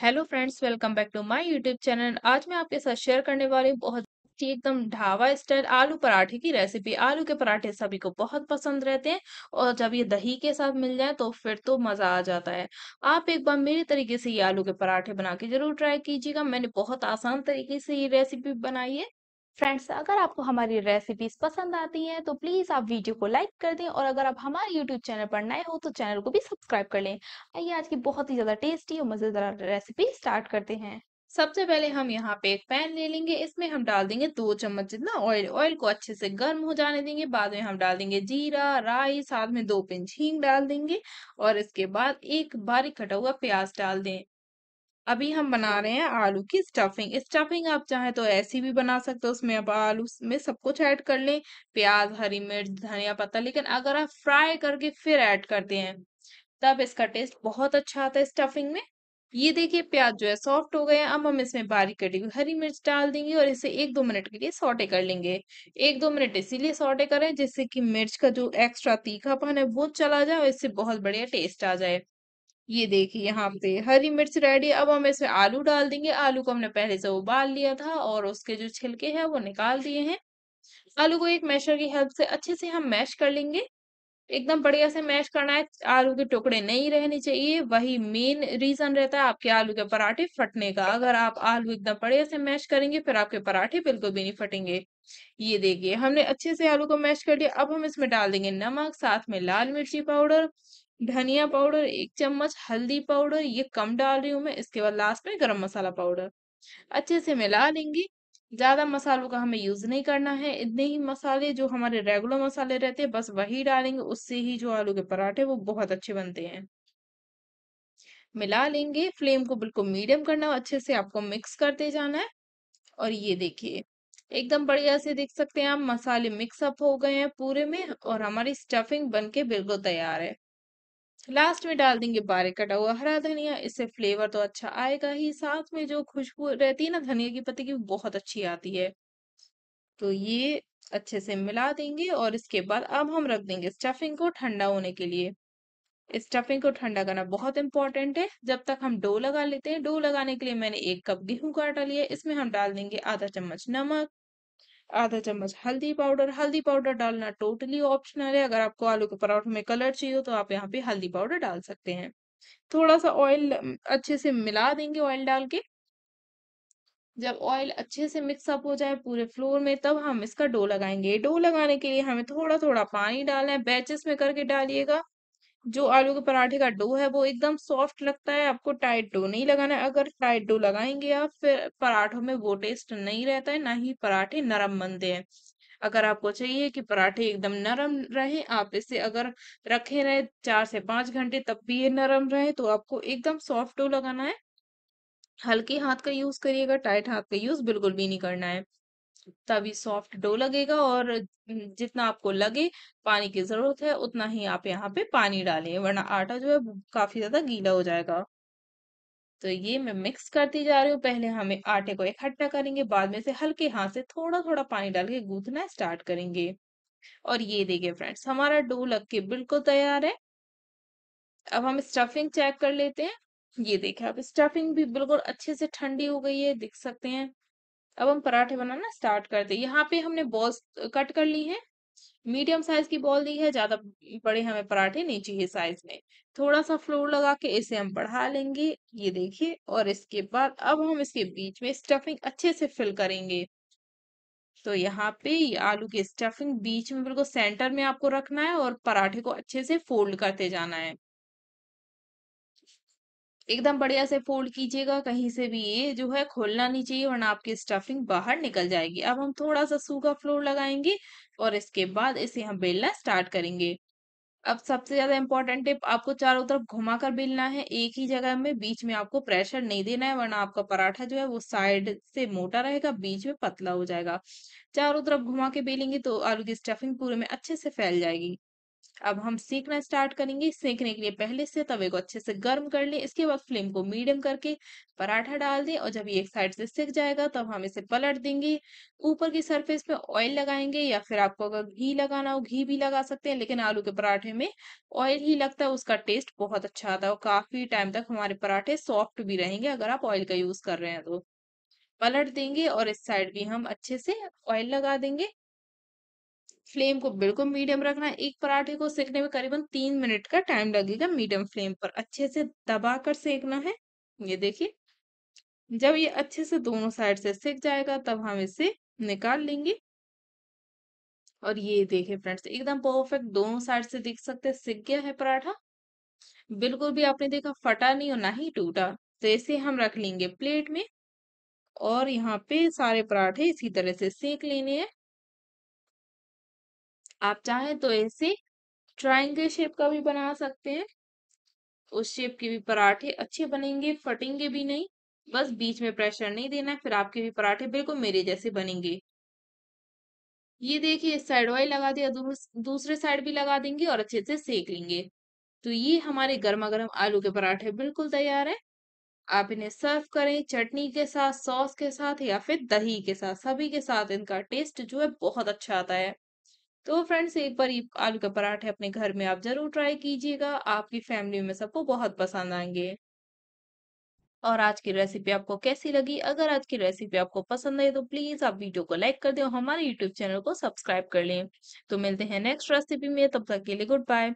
Hello friends welcome back to my YouTube channel आज मैं आपके साथ शेयर करने वाली बहुत अच्छी एकदम ढाबा स्टाइल आलू पराठे की रेसिपी आलू के पराठे सभी को बहुत पसंद रहते हैं और जब ये दही के साथ मिल जाए तो फिर तो मज़ा आ जाता है आप एक बार मेरे तरीके से ये आलू के पराठे बना के जरूर ट्राई कीजिएगा मैंने बहुत आसान तरीके से ये रेसिपी बनाई है फ्रेंड्स अगर आपको हमारी रेसिपीज पसंद आती हैं तो प्लीज़ आप वीडियो को लाइक कर दें और अगर आप हमारे यूट्यूब चैनल पर नए हो तो चैनल को भी सब्सक्राइब कर लें आइए आज की बहुत ही ज़्यादा टेस्टी और मज़ेदार रेसिपी स्टार्ट करते हैं सबसे पहले हम यहाँ पे एक पैन ले लेंगे इसमें हम डाल देंगे दो चम्मच जितना ऑयल ऑयल को अच्छे से गर्म हो जाने देंगे बाद में हम डाल देंगे जीरा राई साथ में दो पिंच हींग डाल देंगे और इसके बाद एक बारीक कटा हुआ प्याज डाल दें अभी हम बना रहे हैं आलू की स्टफिंग स्टफिंग आप चाहें तो ऐसी भी बना सकते हो उसमें आप आलू में सब कुछ ऐड कर लें प्याज हरी मिर्च धनिया पत्ता लेकिन अगर आप फ्राई करके फिर ऐड करते हैं तब इसका टेस्ट बहुत अच्छा आता है स्टफिंग में ये देखिए प्याज जो है सॉफ्ट हो गए अब हम इसमें बारीक कटी हुई हरी मिर्च डाल देंगे और इसे एक दो मिनट के लिए सॉटे कर लेंगे एक दो मिनट इसीलिए सॉटे करें जिससे कि मिर्च का जो एक्स्ट्रा तीखापन है वो चला जाए और इससे बहुत बढ़िया टेस्ट आ जाए ये देखिए यहाँ पे हरी मिर्च रेडी अब हम इसमें आलू डाल देंगे आलू को हमने पहले से उबाल लिया था और उसके जो छिलके हैं वो निकाल दिए हैं आलू को एक मैशर की हेल्प से अच्छे से हम मैश कर लेंगे एकदम बढ़िया से मैश करना है आलू के टुकड़े नहीं रहने चाहिए वही मेन रीजन रहता है आपके आलू के पराठे फटने का अगर आप आलू एकदम बढ़िया से मैश करेंगे फिर आपके पराठे बिल्कुल भी नहीं फटेंगे ये देखिए हमने अच्छे से आलू को मैश कर लिया अब हम इसमें डाल देंगे नमक साथ में लाल मिर्ची पाउडर धनिया पाउडर एक चम्मच हल्दी पाउडर ये कम डाल रही हूँ मैं इसके बाद लास्ट में गरम मसाला पाउडर अच्छे से मिला लेंगे ज्यादा मसालों का हमें यूज नहीं करना है इतने ही मसाले जो हमारे रेगुलर मसाले रहते हैं बस वही डालेंगे उससे ही जो आलू के पराठे वो बहुत अच्छे बनते हैं मिला लेंगे फ्लेम को बिल्कुल मीडियम करना अच्छे से आपको मिक्स करते जाना है और ये देखिए एकदम बढ़िया से देख सकते हैं आप मसाले मिक्सअप हो गए हैं पूरे में और हमारी स्टफिंग बनके बिल्कुल तैयार है लास्ट में डाल देंगे बारीक कटा हुआ हरा धनिया इससे फ्लेवर तो अच्छा आएगा ही साथ में जो खुशबू रहती है ना धनिया की पत्ती की बहुत अच्छी आती है तो ये अच्छे से मिला देंगे और इसके बाद अब हम रख देंगे स्टफिंग को ठंडा होने के लिए स्टफिंग को ठंडा करना बहुत इंपॉर्टेंट है जब तक हम डो लगा लेते हैं डो लगाने के लिए मैंने एक कप गेहूं का आटा लिया इसमें हम डाल देंगे आधा चम्मच नमक आधा चम्मच हल्दी पाउडर हल्दी पाउडर डालना टोटली ऑप्शनल है अगर आपको आलू के पराठे में कलर चाहिए हो तो आप यहाँ पे हल्दी पाउडर डाल सकते हैं थोड़ा सा ऑयल हम्म। अच्छे से मिला देंगे ऑयल डाल के जब ऑयल अच्छे से मिक्सअप हो जाए पूरे फ्लोर में तब हम इसका डो लगाएंगे डो लगाने के लिए हमें थोड़ा थोड़ा पानी डालना है बैचेस में करके डालिएगा जो आलू के पराठे का डो है वो एकदम सॉफ्ट लगता है आपको टाइट डो नहीं लगाना है अगर टाइट डो लगाएंगे आप फिर पराठों में वो टेस्ट नहीं रहता है ना ही पराठे नरम बनते हैं अगर आपको चाहिए कि पराठे एकदम नरम रहे आप इसे अगर रखे रहे चार से पांच घंटे तब भी ये नरम रहे तो आपको एकदम सॉफ्ट डो लगाना है हल्के हाथ का यूज करिएगा टाइट हाथ का यूज बिल्कुल भी नहीं करना है तभी सॉफ्ट डो लगेगा और जितना आपको लगे पानी की जरूरत है उतना ही आप यहाँ पे पानी डालें वरना आटा जो है काफी ज्यादा गीला हो जाएगा तो ये मैं मिक्स करती जा रही हूँ पहले हमें आटे को इकट्ठा करेंगे बाद में से हल्के हाथ से थोड़ा थोड़ा पानी डाल के गूंथना स्टार्ट करेंगे और ये देखिए फ्रेंड्स हमारा डो लग के बिल्कुल तैयार है अब हम स्टफिंग चेक कर लेते हैं ये देखिए आप स्टफिंग भी बिल्कुल अच्छे से ठंडी हो गई है दिख सकते हैं अब हम पराठे बनाना स्टार्ट करते हैं यहाँ पे हमने बॉल्स कट कर ली है मीडियम साइज की बॉल दी है ज्यादा बड़े हमें पराठे नहीं चाहिए साइज में थोड़ा सा फ्लोर लगा के इसे हम बढ़ा लेंगे ये देखिए और इसके बाद अब हम इसके बीच में स्टफिंग अच्छे से फिल करेंगे तो यहाँ पे आलू की स्टफिंग बीच में बिल्कुल सेंटर में आपको रखना है और पराठे को अच्छे से फोल्ड करते जाना है एकदम बढ़िया से फोल्ड कीजिएगा कहीं से भी ये जो है खोलना नहीं चाहिए वरना आपकी स्टफिंग बाहर निकल जाएगी अब हम थोड़ा सा सूखा फ्लोर लगाएंगे और इसके बाद इसे हम बेलना स्टार्ट करेंगे अब सबसे ज्यादा इंपॉर्टेंट टिप आपको चारों तरफ घुमाकर बेलना है एक ही जगह में बीच में आपको प्रेशर नहीं देना है वरना आपका पराठा जो है वो साइड से मोटा रहेगा बीच में पतला हो जाएगा चारों तरफ घुमा के बेलेंगे तो आलू की स्टफिंग पूरे में अच्छे से फैल जाएगी अब हम सीखना स्टार्ट करेंगे सेकने के लिए पहले से तवे को अच्छे से गर्म कर लें इसके बाद फ्लेम को मीडियम करके पराठा डाल दें और जब ये एक साइड से सिक जाएगा तब हम इसे पलट देंगे ऊपर की सरफेस पे ऑयल लगाएंगे या फिर आपको अगर घी लगाना हो घी भी लगा सकते हैं लेकिन आलू के पराठे में ऑयल ही लगता है उसका टेस्ट बहुत अच्छा आता है और काफी टाइम तक हमारे पराठे सॉफ्ट भी रहेंगे अगर आप ऑयल का यूज कर रहे हैं तो पलट देंगे और इस साइड भी हम अच्छे से ऑयल लगा देंगे फ्लेम को बिल्कुल मीडियम रखना एक पराठे को सेकने में करीबन तीन मिनट का टाइम लगेगा मीडियम फ्लेम पर अच्छे से दबा कर सेकना है ये देखिए जब ये अच्छे से दोनों साइड से सेक जाएगा तब हम इसे निकाल लेंगे और ये देखिए फ्रेंड्स एकदम परफेक्ट दोनों साइड से देख सकते हैं सिक गया है पराठा बिल्कुल भी आपने देखा फटा नहीं और ना ही टूटा तो ऐसे हम रख लेंगे प्लेट में और यहाँ पे सारे पराठे इसी तरह से सेक लेने हैं आप चाहें तो ऐसे ट्राइंगल शेप का भी बना सकते हैं उस शेप के भी पराठे अच्छे बनेंगे फटेंगे भी नहीं बस बीच में प्रेशर नहीं देना फिर आपके भी पराठे बिल्कुल मेरे जैसे बनेंगे ये देखिए साइड वाई लगा दिया दूसरे साइड भी लगा देंगे और अच्छे से सेक लेंगे तो ये हमारे गर्मा गर्म आलू के पराठे बिल्कुल तैयार है आप इन्हें सर्व करें चटनी के साथ सॉस के साथ या फिर दही के साथ सभी के साथ इनका टेस्ट जो है बहुत अच्छा आता है तो फ्रेंड्स एक बार ये आलू के पराठे अपने घर में आप जरूर ट्राई कीजिएगा आपकी फैमिली में सबको बहुत पसंद आएंगे और आज की रेसिपी आपको कैसी लगी अगर आज की रेसिपी आपको पसंद आई तो प्लीज आप वीडियो को लाइक कर दें और हमारे यूट्यूब चैनल को सब्सक्राइब कर लें तो मिलते हैं नेक्स्ट रेसिपी में तब तक के लिए गुड बाय